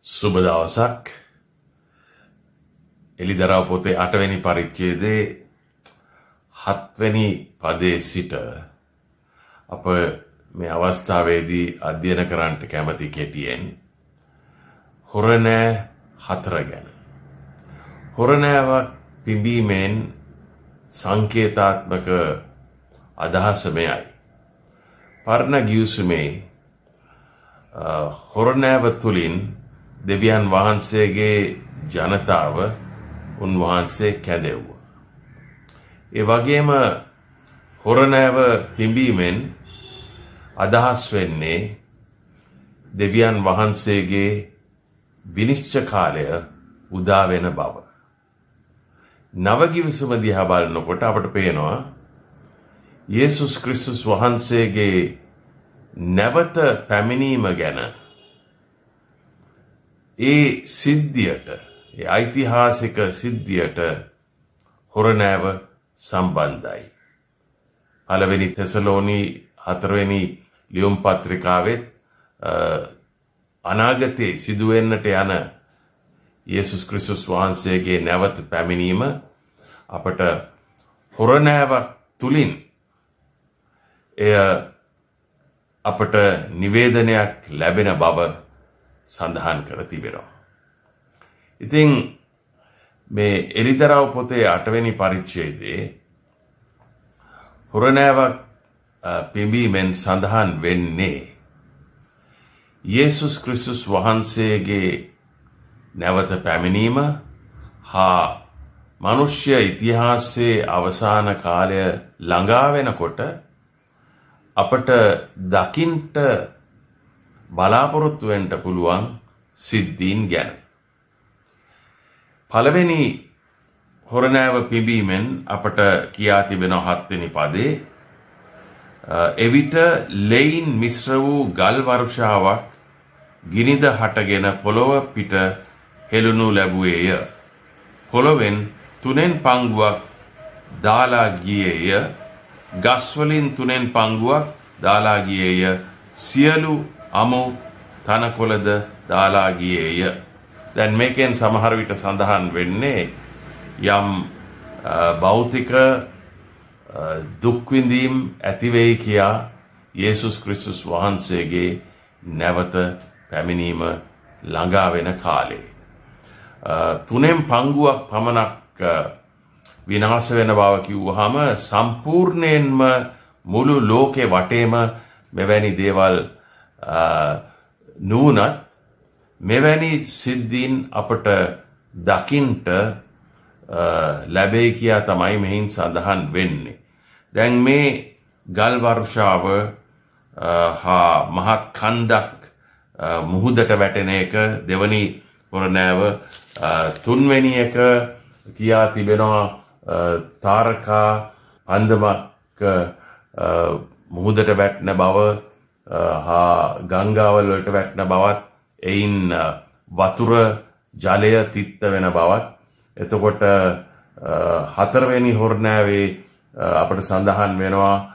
සුබ දවසක් එලිදරව් පොතේ අටවැනි පරිච්ඡේදයේ හත්වැනි පදයේ සිට අප මේ අවස්ථාවේදී අධ්‍යයන කරන්නට කැමති කෙටියෙන් හොරණෑ හතර ගැන හොරණෑව පිඹීමෙන් සංකේතාත්මක අදහස මෙයයි පරණ ගිවිසුමේ හොරණෑව තුලින් දෙවියන් වහන්සේගේ ජනතාව උන්වහන්සේ කැදෙව්වා. ඒ වගේම හොරණෑව පිඹීමෙන් අදහස් වෙන්නේ දෙවියන් වහන්සේගේ විනිශ්චකාලය උදා වෙන බව. නවගිවිසුම දිහා බලනකොට අපට පේනවා යේසුස් ක්‍රිස්තුස් වහන්සේගේ නැවත පැමිණීම ගැන ඒ සිද්ධියට ඓතිහාසික සිද්ධියට හොරණෑව සම්බන්ධයි. පළවෙනි තෙසලෝනී හතරවෙනි ලියුම් පත්‍රිකාවෙත් අනාගතයේ සිදුවෙන්නට යන යේසුස් ක්‍රිස්තුස් වහන්සේගේ නැවත පැමිණීම අපට හොරණෑවක් තුලින් එය අපට නිවේදනයක් ලැබෙන බව සඳහන් කර තිබෙනවා. ඉතින් මේ එලිදරව් පොතේ අටවැනි පරිච්ඡේදයේ හොරණෑවක් පිඹීමෙන් සඳහන් වෙන්නේ යේසුස් ක්‍රිස්තුස් වහන්සේගේ නැවත පැමිණීම හා මිනිස්්‍ය ඉතිහාසයේ අවසාන කාලය ළඟා වෙනකොට අපට දකින්ට බලාපොරොත්තු වෙන්න පුළුවන් සිද්ධීන් ගැන. පළවෙනි හොරණෑව පිඹීමෙන් අපට කියා තිබෙන හත්වෙනි පදේ එවිට ලෙයින් මිශ්‍ර වූ ගල් වර්ෂාවක් ගිනිද හටගෙන පොළොව පිට හෙළුණු ලැබුවේය. පොළොවෙන් තුනෙන් පංගුවක් දාලා ගියේය. ගස්වලින් තුනෙන් පංගුවක් දාලා ගියේය. සියලු අමු තනකොළද දාලා ගියේය. දැන් මේකෙන් සමහර විට සඳහන් වෙන්නේ යම් භෞතික දුක් විඳීම් ඇති වෙයි කියා යේසුස් ක්‍රිස්තුස් වහන්සේගේ නැවත පැමිණීම ළඟා වෙන කාලේ. තුනෙන් පංගුවක් පමණක් විනාශ වෙන බව කිව්වහම සම්පූර්ණයෙන්ම මුළු ලෝකේ වටේම මෙවැනි දේවල් නූනත් මෙවැනි සිද්ධීන් අපට දකින්ට ලැබේ කියා තමයි මෙහින් සඳහන් වෙන්නේ. දැන් මේ ගල්වර්ෂාව හා මහත් කන්දක් මුහුදට වැටෙන එක දෙවනි පොරනෑව තුන්වෙනි එක කියා තිබෙනවා තාරකා පන්දමක් මුහුදට වැට්න බව හා ගංගාවල් වලට වැටන බවත් එයින් වතුර ජලය තිත්ත වෙන බවත් එතකොට හතරවෙනි හොරණෑවේ අපට සඳහන් වෙනවා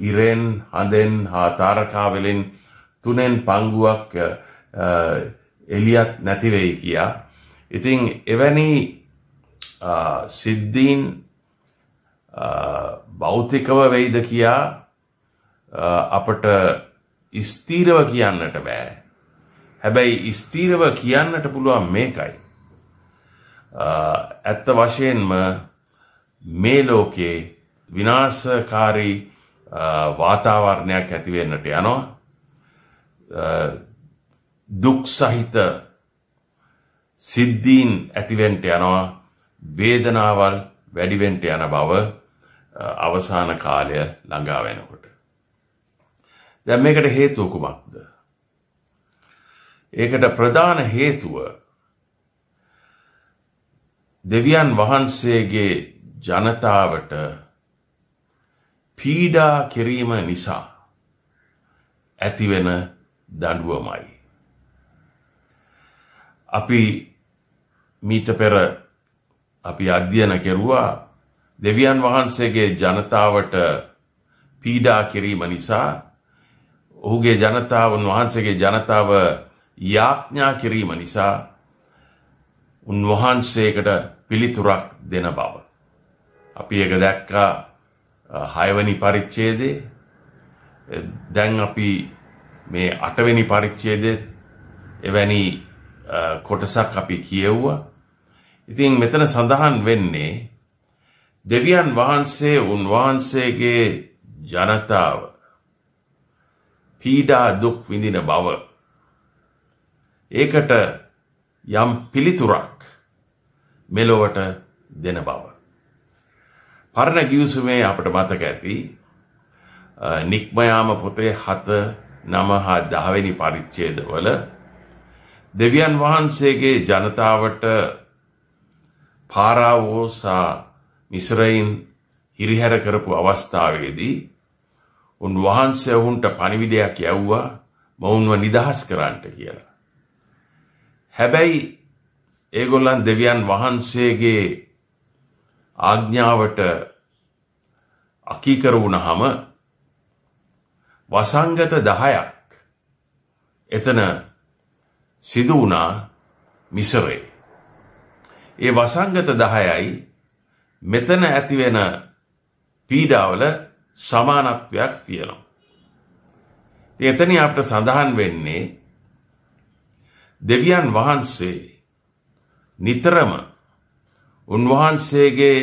ඉරෙන් හඳෙන් හා තාරකාවෙලින් තුනෙන් පංගුවක් එලියක් නැතිවෙයි කියා. ඉතිං එවැනි සිද්ධීන් භෞතිකව වෙයිද කියා අපට ස්තීරව කියන්නට බෑ. හැබැයි ස්තීරව කියන්නට පුළුවන් මේකයි. ඇත්ත වශයෙන්ම මේ ලෝකයේ විනාශකාරී වාතාවරණයක් ඇතිවෙන්නට යනවා. දුක් සහිත සිද්ධීන් ඇතිවෙන්ට යනවා වේදනාවල් වැඩිවෙන්ට යන බව අවසාන කාලය ළඟා වෙනකොට. දැන් මේකට හේතුව කුමක්ද? ඒකට ප්‍රධාන හේතුව දෙවියන් වහන්සේගේ ජනතාවට පීඩා කිරීම නිසා ඇතිවෙන දඬුවමයි. අපි මීට පෙර අපි අධ්‍යයන කෙරුවා දෙවියන් වහන්සේගේ ජනතාවට පීඩා කිරීම නිසා ඔහුගේ ජනතාව උන්වහන්සේගේ ජනතාව යාඥා කිරීම නිසා උන්වහන්සේකට පිළිතුරක් දෙන බව. අපි ඒක දැක්කා හයවැනි පරිච්ඡේදේ දැන් අපි මේ අටවෙනි පරිච්ඡේදයේ එවැනි කොටසක් අපි කියවුවා. ඉතින් මෙතන සඳහන් වෙන්නේ දෙවියන් වහන්සේ උන්වහන්සේගේ ජනතාව පීඩා දුක් විඳින බව. ඒකට යම් පිළිතුරක් මෙලොවට දෙන බව. පරණ ගිවිසුමේ අපට මතක ඇති නික්මයාම පොතේ හත නම හා දහවෙනි පරිච්ඡේදවල දෙවියන් වහන්සේගේ ජනතාවට පාරාවෝසා මිශ්‍රයින් හිරිහැර කරපු අවස්ථාවේදී උන්වහන්ස ඔවුන්ට පනිවිඩයක් යැව්වා මොවුන්ව නිදහස් කරන්නට කියලා. හැබැයි ඒගොල්ලන් දෙවියන් වහන්සේගේ ආඥ්ඥාවට අකීකර වුණහම වසංගත දහයක් එතන සිදු වුණා මිසරේ. ඒ වසංගත දහයයි මෙතන ඇතිවෙන පීඩාවල සමානත්වයක් තියෙනවා. එතනින් අපට සඳහන් වෙන්නේ දෙවියන් වහන්සේ නිතරම උන්වහන්සේගේ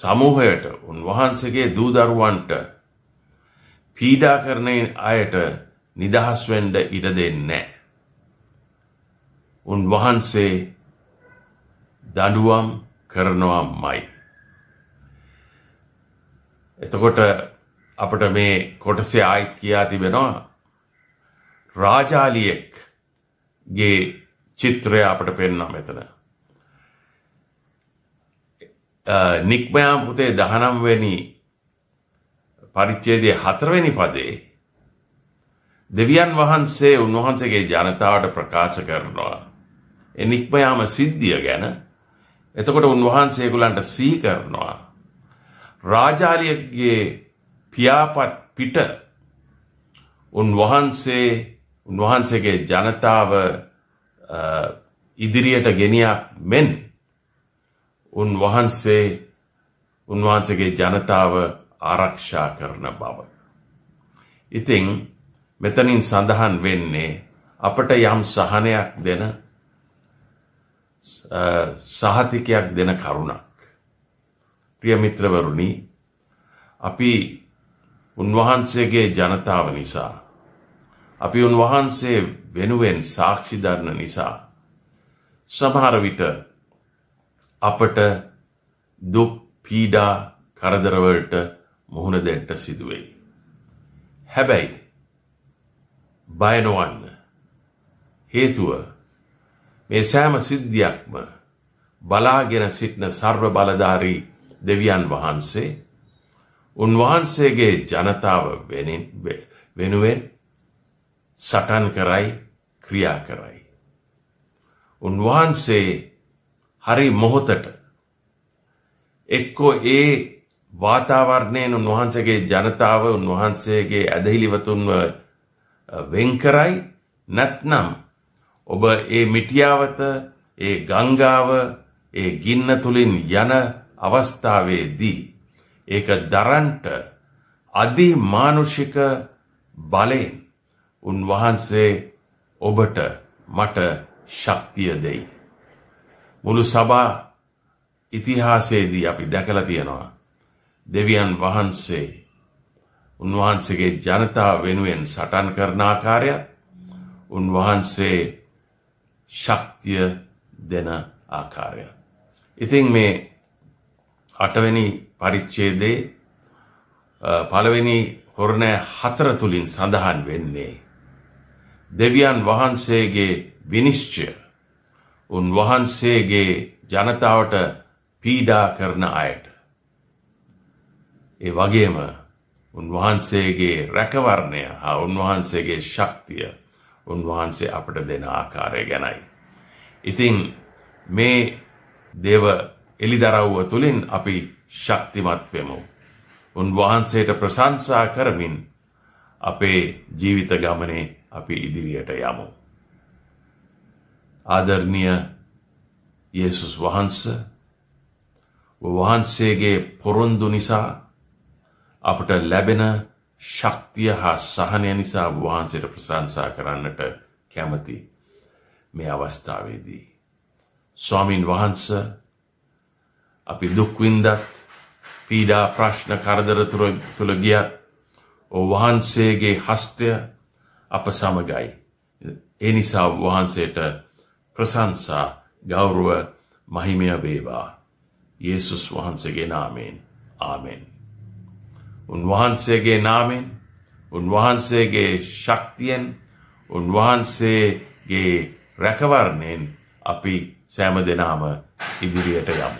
සමූහයට උන්වහන්සේගේ දූදරුවන්ට පීඩා කරන අයට නිදහස් වෙන්න ඉඩ දෙන්නේ නැහැ. උන්වහන්සේ දඬුවම් කරනවාමයි. එතකොට අපට මේ කොටසේ ආයිත් කියා තිබෙනවා රාජාලියෙක් ගේ චිත්‍රය අපට පෙන්නා මෙතන. නික්මයාම් පුතේ දහනම්වැනි පරිච්චේදය හතරවෙනි පදේ දෙවියන් වහන්සේ උන්වහන්සේගේ ජනතාවට ප්‍රකාශ කරනවා. එ නික්මයාම සිද්ධිය ගැන එතකොට උන්වහන්සේකුලන්ට සී කරනවා රාජාරියගේ පියාපත් පිට උන්වහන්සේ උන්වහන්සේගේ ජනතාව ඉදිරියට ගෙනියක් මෙන් උන්වහන්සේ උන්වහන්සේගේ ජනතාව ආරක්ෂා කරන බව. ඉතිං මෙතනින් සඳහන් වෙන්නේ අපට යම් සහනයක් දෙන සහතිකයක් දෙන කරුණක්. ප්‍රියමිත්‍රවරුණි අපි උන්වහන්සේගේ ජනතාව නිසා අපි උන්වහන්සේ වෙනුවෙන් සාක්ෂි දරන නිසා සමහර විට අපට දුක් පීඩා කරදරවලට මුහුණ දෙන්න සිදුවෙයි. හැබැයි බය නොවන්න හේතුව මේ සෑම සිද්ධියක්ම බලාගෙන සිටින සර්ව බලධාරී දෙවියන් වහන්සේ උන්වහන්සේගේ ජනතාව වෙනුවෙන් සටන් කරයි ක්‍රියා කරයි. උන්වහන්සේ හරි මොහොතට එක්කෝ ඒ වාතාවරණයෙන් උන්වහන්සේගේ ජනතාව උන්වහන්සේගේ ඇදහිලිවතුන්ව වෙන්කරයි නැත්නම් ඔබ ඒ මිටියාවත ඒ ගංගාව ඒ ගින්න තුළින් යන අවස්ථාවේදී ඒක දරන්ට අධිමානුෂික බලයෙන් උන්වහන්සේ ඔබට මට ශක්තිය දෙයි. මුළු සබා ඉතිහාසයේදී අපි දැකලා තියෙනවා දෙවියන් වහන්සේ උන්වහන්සේගේ ජනතාව වෙනුවෙන් සටන් කරන ආකාරය උන්වහන්සේ ශක්තිය දෙන ආකාරය. ඉතින් මේ අටවෙනි පරිච්ඡේදයේ පළවෙනි හොරණෑ හතර තුලින් සඳහන් වෙන්නේ දෙවියන් වහන්සේගේ විනිශ්චය උන් වහන්සේගේ ජනතාවට පීඩා කරන අයට ඒ වගේම උන්වහන්සේගේ රැකවරණය හා උන්වහන්සේගේ ශක්තිය උන්වහන්සේ අපට දෙන ආකාරය ගැනයි. ඉතින් මේ දේව එලිදරව්ව තුළින් අපි ශක්තිමත් වෙමු. උන්වහන්සේට ප්‍රශංසා කරමින් අපේ ජීවිත ගමනේ අපි ඉදිරියට යමු. ආදරණීය යේසුස් වහන්සේ වහන්සේගේ පොරොන්දු නිසා අපට ලැබෙන ශක්තිය හා සහනය නිසා වහන්සේට ප්‍රශංසා කරන්නට කැමති මේ අවස්ථාවේදී ස්වාමින් වහන්සේ අපි දුක්වින්දත් පීඩා ප්‍රශ්න කරදර තුළ ගිය ඕ වහන්සේගේ හස්තය අප සමගයි. ඒ නිසා වහන්සේට ප්‍රසංසා ගෞරුව මහිමය වේවා. යේසුස් වහන්සේගේ නාමයෙන් ආමෙන්. උන්වහන්සේගේ නාමෙන් උන්වහන්සේගේ ශක්තියෙන් උන්වහන්සේගේ රැකවරණයෙන් අපි සෑම දෙනාම ඉදිරියට යමු.